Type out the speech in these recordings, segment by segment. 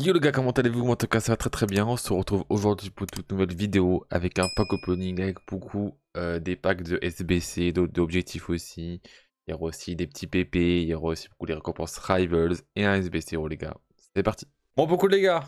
Yo les gars, comment allez-vous en tout cas ça va très très bien. On se retrouve aujourd'hui pour une toute nouvelle vidéo avec un pack opening avec beaucoup euh, des packs de SBC, d'objectifs aussi. Il y aura aussi des petits PP, il y aura aussi beaucoup des récompenses Rivals et un SBC oh les gars. C'est parti Bon beaucoup les gars,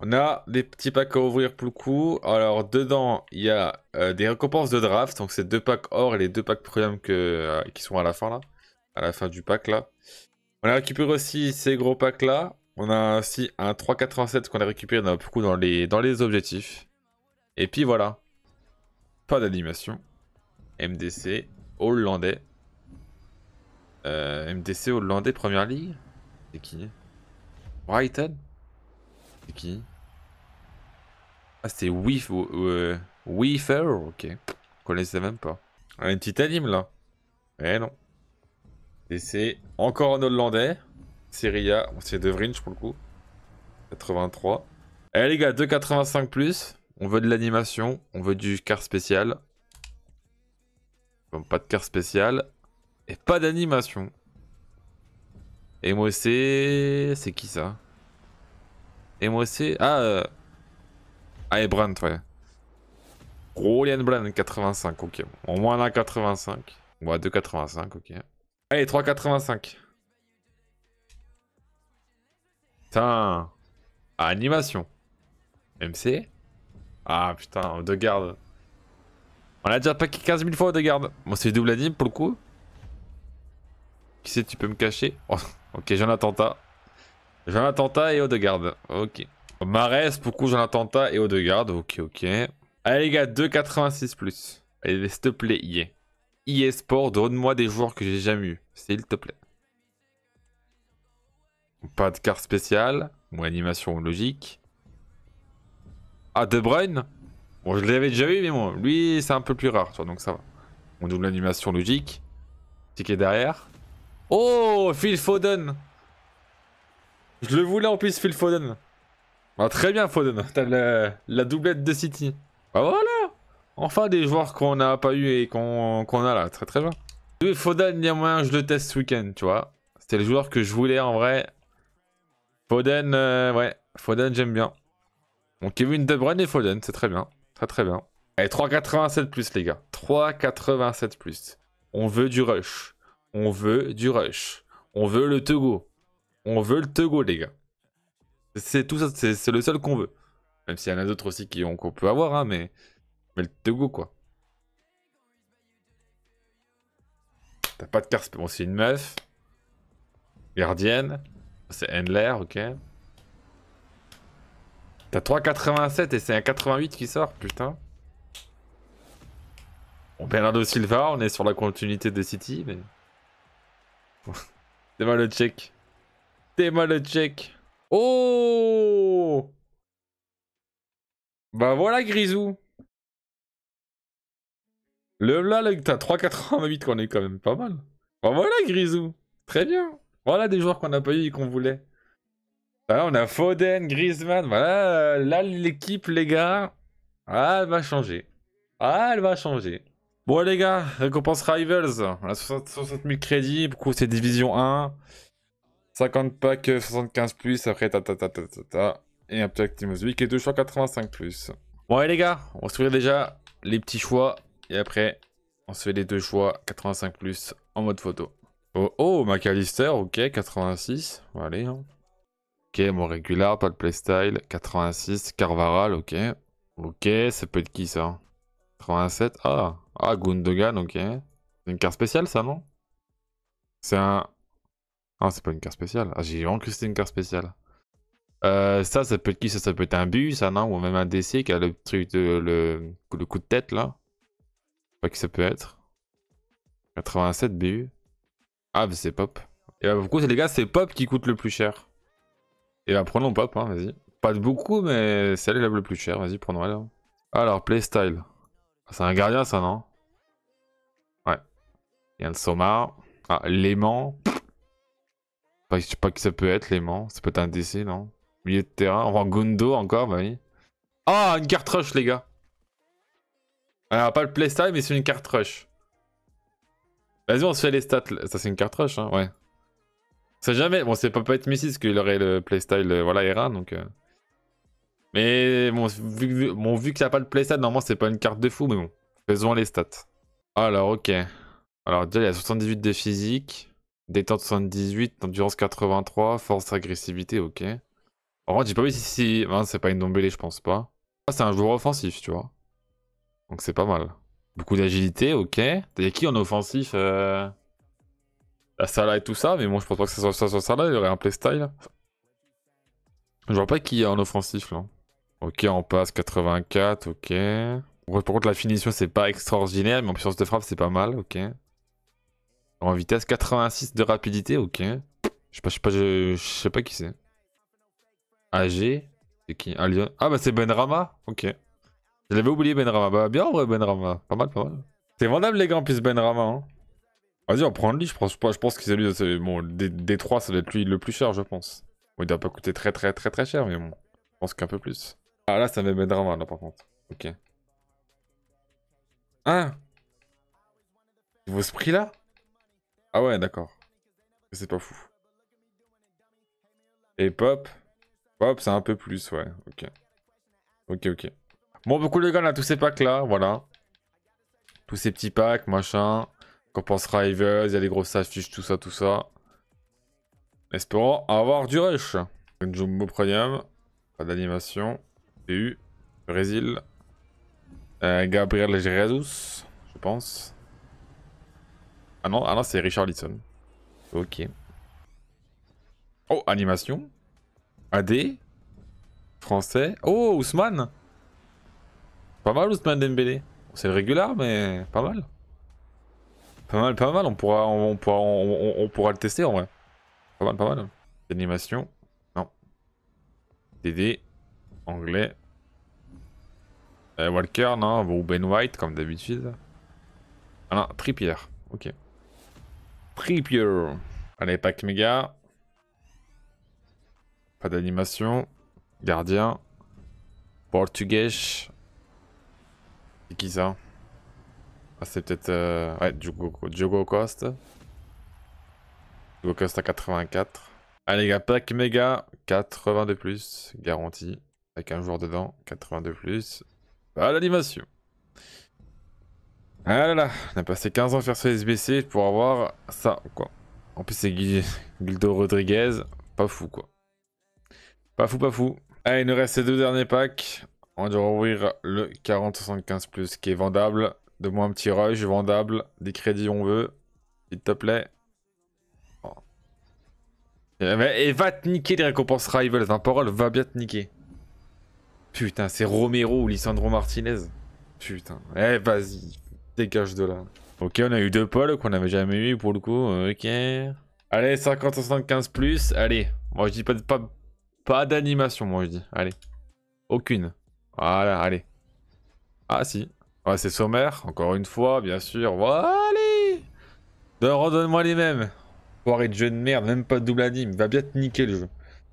on a des petits packs à ouvrir pour le coup. Alors dedans il y a euh, des récompenses de draft, donc c'est deux packs or et les deux packs premium que, euh, qui sont à la fin là. À la fin du pack là. On a récupéré aussi ces gros packs là. On a aussi un 3,87 qu'on a récupéré dans, dans, les, dans les objectifs. Et puis voilà. Pas d'animation. MDC hollandais. Euh, MDC hollandais première league C'est qui Brighton C'est qui Ah, c'est Weef. Euh, Weefer Ok. Je connaissais même pas. Ah, une petite anime là. Eh non. Et encore un hollandais. Syria, A, c'est De pour le coup. 83. Eh les gars, 2,85 plus. On veut de l'animation, on veut du car spécial. Bon, pas de car spécial. Et pas d'animation. Et moi c'est... C'est qui ça Et moi c'est... Ah Ah euh, et Brandt, ouais. Brand 85, ok. Au moins on a 85. Bon, 2,85, ok. Allez, 3,85. Putain. Animation. MC. Ah putain, de garde. On a déjà packé 15 000 fois de garde. Bon, c'est double anime pour le coup. Qui sait, tu peux me cacher oh, Ok, un attentat. un attentat et haut de garde. Ok. Marès, pour coup, j'en attentat et haut de garde. Ok, ok. Allez les gars, 2,86 plus. Allez, s'il te plaît, y est. IE Sport, donne-moi des joueurs que j'ai jamais eu. S'il te plaît. Pas de carte spéciale. Bon, animation logique. Ah, De Bruyne Bon, je l'avais déjà vu, mais bon, lui, c'est un peu plus rare, toi, donc ça va. On double l'animation logique. Ticket derrière. Oh, Phil Foden Je le voulais en plus, Phil Foden. Ah, très bien, Foden. T'as la, doublette de City. Bah, voilà Enfin, des joueurs qu'on n'a pas eu et qu'on a là. Très très bien. Foden, il y a moyen je le teste ce week-end, tu vois. C'était le joueur que je voulais en vrai. Foden, euh, ouais. Foden, j'aime bien. Donc Kevin De Bruyne et Foden, c'est très bien. Très très bien. Et 3,87 plus, les gars. 3,87 plus. On veut du rush. On veut du rush. On veut le Togo. On veut le Togo, les gars. C'est tout ça, c'est le seul qu'on veut. Même s'il y en a d'autres aussi qu'on peut avoir, hein, mais, mais le Togo, quoi. T'as pas de carte. Bon, c'est une meuf. Gardienne. C'est Endler ok. T'as 3,87 et c'est un 88 qui sort, putain. On Bernardo Silva, on est sur la continuité de City, mais... T'es le check. T'es mal le check. Oh Bah voilà, Grisou. Le là, t'as 3,88 qu'on est quand même pas mal. Bah voilà, Grisou. Très bien. Voilà des joueurs qu'on n'a pas eu et qu'on voulait. Voilà, on a Foden, Griezmann. Voilà, euh, là, l'équipe, les gars. Ah, elle va changer. Ah, elle va changer. Bon, les gars, récompense Rivals. On a 60 000 crédits. Beaucoup, c'est division 1. 50 packs 75 euh, plus. Après, ta ta ta ta Et un petit Actimus Week et deux choix 85 plus. Bon, les gars, on se fait déjà les petits choix. Et après, on se fait les deux choix 85 plus en mode photo. Oh, oh, McAllister, ok, 86. allez, hein. Ok, mon régular, pas de playstyle. 86, Carvaral, ok. Ok, ça peut être qui ça 87, hein. ah. Ah, Gundogan, ok. C'est une carte spéciale ça, non C'est un... Ah, c'est pas une carte spéciale. Ah, j'ai vraiment cru que c'était une carte spéciale. Euh, ça, ça peut être qui ça, ça peut être un but, ça, non Ou même un DC qui a le truc de... le, le coup de tête, là. Je sais pas qui ça peut être. 87 BU. Ah, bah c'est pop. Et bah, beaucoup, les gars, c'est pop qui coûte le plus cher. Et bah, prenons pop, hein, vas-y. Pas de beaucoup, mais c'est elle le plus cher. Vas-y, prenons elle hein. Alors, playstyle. Ah, c'est un gardien, ça, non Ouais. Il y a un Soma. Ah, l'aimant. Je sais pas qui ça peut être, l'aimant. Ça peut être un DC, non Milieu de terrain. voit Gondo encore, bah oui. Ah, une carte rush, les gars. Alors, ah, pas le playstyle, mais c'est une carte rush. Vas-y, on se fait les stats. Ça, c'est une carte rush, hein, ouais. C'est jamais. Bon, c'est pas peut être Messi parce qu'il aurait le playstyle, euh, voilà, Era, donc. Euh. Mais bon, vu, que bon, qu'il n'y pas le playstyle, normalement, c'est pas une carte de fou, mais bon. Faisons les stats. Alors, ok. Alors, déjà, il y a 78 de physique, détente 78, endurance 83, force, agressivité, ok. En vrai, j'ai pas vu si. Hein, c'est pas une dombélée, je pense pas. Ah, c'est un joueur offensif, tu vois. Donc, c'est pas mal. Beaucoup d'agilité, ok. T'as qui en offensif euh, La Salah et tout ça, mais moi je pense pas que ça soit, ça Salah, il aurait un playstyle. Je vois pas qui est en offensif là. Ok, on passe 84, ok. Par contre, la finition, c'est pas extraordinaire, mais en puissance de frappe, c'est pas mal, ok. En vitesse, 86 de rapidité, ok. Je sais pas, je sais pas, je sais pas qui c'est. AG C'est qui Ah, bah c'est Benrama Ok. Je l'avais oublié Benrama. Bah bien en vrai Benrama. Pas mal, pas mal. C'est vendable les grands plus Benrama. Hein. Vas-y, on prend lui. Je pense, je pense que c'est lui. Bon, des, 3 trois, ça doit être lui le plus cher, je pense. Bon, il doit pas coûter très très très très cher, mais bon. Je pense qu'un peu plus. Ah là, ça met Benrama là par contre. Ok. Hein Il ce prix là Ah ouais, d'accord. C'est pas fou. Et pop Pop, c'est un peu plus, ouais. Ok. Ok, ok. Bon, beaucoup de gars, on a tous ces packs-là, voilà. Tous ces petits packs, machin. Compense Rivals, il y a des grosses affiches, tout ça, tout ça. Espérons avoir du rush. Jumbo Premium, pas d'animation. PU, Brésil. Euh, Gabriel Jesus, je pense. Ah non, ah non c'est Richard Lisson. Ok. Oh, animation. AD. Français. Oh, Ousmane pas mal Ousmane Dembélé. C'est le régular, mais pas mal. Pas mal, pas mal. On pourra, on, pourra, on, pourra le tester en vrai. Pas mal, pas mal. Animation. Non. DD. Anglais. Euh, Walker, non. Ou Ben White, comme d'habitude. Ah non, Trippier. Ok. Trippier. Allez, pack méga. Pas d'animation. Gardien. Portugais qui ça ah, c'est peut-être. Euh... Ouais, Jogo Cost Costa. cost à 84. Allez, les gars, pack méga. 82 de plus, garantie. Avec un joueur dedans, 82 de plus. Bah, l'animation. Ah là là, on a passé 15 ans à faire ce SBC pour avoir ça, quoi. En plus, c'est Guildo Rodriguez. Pas fou, quoi. Pas fou, pas fou. Allez, il nous reste ces deux derniers packs. On doit ouvrir le 4075 plus qui est vendable. De moi un petit rush, vendable. Des crédits, on veut. S'il te plaît. Eh ben, et va te niquer les récompenses Rivals. Hein, Parole, va bien te niquer. Putain, c'est Romero ou Lisandro Martinez. Putain. Eh, vas-y. Dégage de là. Ok, on a eu deux pôles qu'on n'avait jamais eu pour le coup. Ok. Allez, 50-75 plus. Allez. Moi, je dis pas, pas, pas d'animation, moi, je dis. Allez. Aucune. Voilà, allez. Ah si. Ouais, ah, c'est sommaire, encore une fois, bien sûr. Voilà, allez ben, Redonne-moi les mêmes. Poiré de jeu de merde, même pas de double anime. Va bien te niquer le jeu.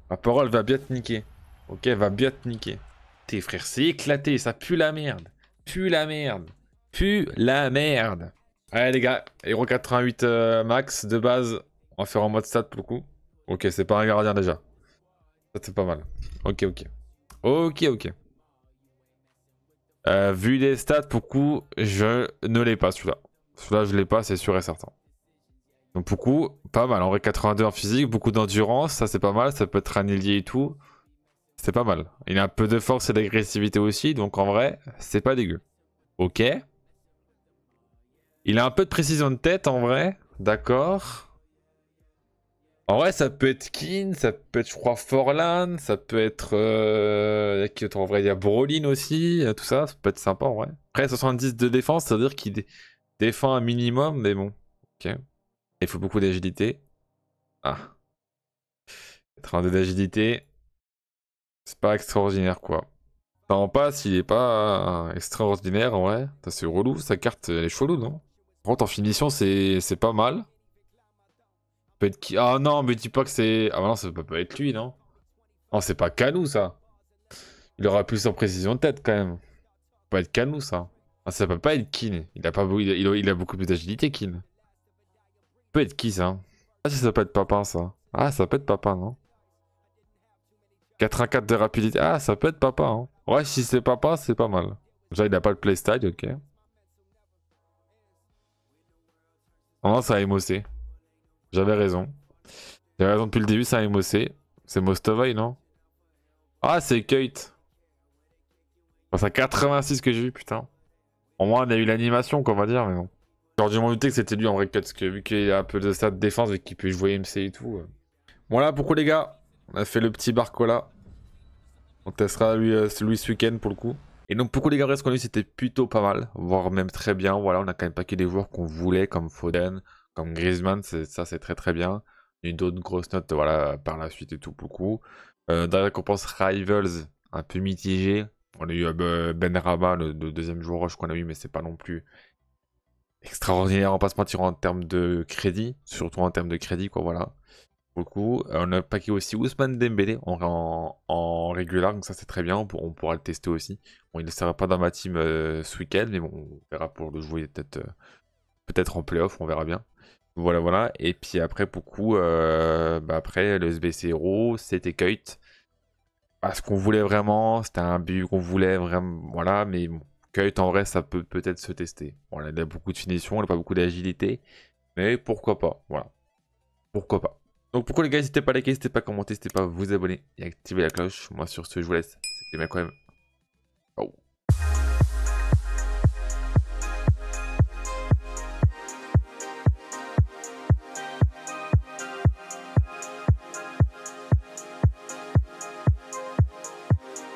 Ma parole va bien te niquer. Ok, va bien te niquer. T'es frère, c'est éclaté, ça pue la merde. Pue la merde. Pue la merde. Allez les gars, Hero 88 euh, max de base. On va faire en mode stat pour le coup. Ok, c'est pas un gardien déjà. Ça c'est pas mal. Ok, ok. Ok, ok. Euh, vu les stats, pour je ne l'ai pas celui-là. Celui-là, je l'ai pas, c'est sûr et certain. Donc pour pas mal. En vrai, 82 en physique, beaucoup d'endurance, ça c'est pas mal. Ça peut être annihilé et tout. C'est pas mal. Il a un peu de force et d'agressivité aussi, donc en vrai, c'est pas dégueu. Ok. Il a un peu de précision de tête en vrai, d'accord. En vrai, ça peut être Kin, ça peut être, je crois, Forlan, ça peut être. Euh... En vrai, il y a Brolin aussi, tout ça, ça peut être sympa en vrai. Après, 70 de défense, cest à dire qu'il défend un minimum, mais bon. Ok. Il faut beaucoup d'agilité. Ah. 32 d'agilité. C'est pas extraordinaire quoi. en passe, il est pas euh, extraordinaire en vrai. C'est relou, sa carte, est chelou, non Par contre, en finition, c'est pas mal être Ah non, mais dis pas que c'est... Ah non, ça peut pas être lui, non Non, c'est pas Canou, ça. Il aura plus en précision de tête, quand même. Ça peut pas être Canou, ça. Ah, ça peut pas être Kin. Il a, pas... il beaucoup plus d'agilité, Kin. Ça peut être qui, ça Ah, si ça peut être Papin, ça. Ah, ça peut être Papin, non 84 de rapidité. Ah, ça peut être Papa, hein. Ouais, si c'est Papa, c'est pas mal. Déjà, il a pas le playstyle, ok. Oh non, ça a émossé j'avais raison. J'avais raison depuis le début, c'est un MOC. C'est Mostovoy non Ah, c'est Kate. c'est 86 que j'ai vu, putain. Au moins, on a eu l'animation, qu'on va dire, mais non. Genre, du moins que c'était lui en vrai cut, vu qu'il a un peu de stade de défense et qu'il peut jouer MC et tout. Voilà, euh. pourquoi les gars On a fait le petit Barcola. On testera lui, euh, ce week-end pour le coup. Et donc pour les gars, ce qu'on a eu, c'était plutôt pas mal, voire même très bien. Voilà, on a quand même paqué des joueurs qu'on voulait, comme Foden, comme Griezmann, ça c'est très très bien. Une d'autres grosses notes voilà, par la suite et tout beaucoup. Euh, dans la récompense Rivals, un peu mitigé. On a eu euh, Ben Rama, le, deuxième joueur roche qu'on a eu, mais c'est pas non plus extraordinaire, en pas se en termes de crédit, surtout en termes de crédit, quoi, voilà. Beaucoup. Euh, on a paquet aussi Ousmane Dembélé en, en, régular, donc ça c'est très bien, on, pourra le tester aussi. on il ne sera pas dans ma team euh, ce week-end, mais bon, on verra pour le jouer peut-être peut-être en playoff, on verra bien. Voilà, voilà. Et puis après, beaucoup, euh, bah, après, le SBC Hero, c'était Keut. Parce qu'on voulait vraiment, c'était un but qu'on voulait vraiment, voilà, mais bon, en vrai, ça peut peut-être se tester. on a beaucoup de finition, il n'a pas beaucoup d'agilité, mais pourquoi pas, voilà. Pourquoi pas. Donc pourquoi les gars, n'hésitez pas à liker, n'hésitez pas à commenter, n'hésitez pas à vous abonner et activer la cloche. Moi, sur ce, je vous laisse. C'était bien quand même. Oh.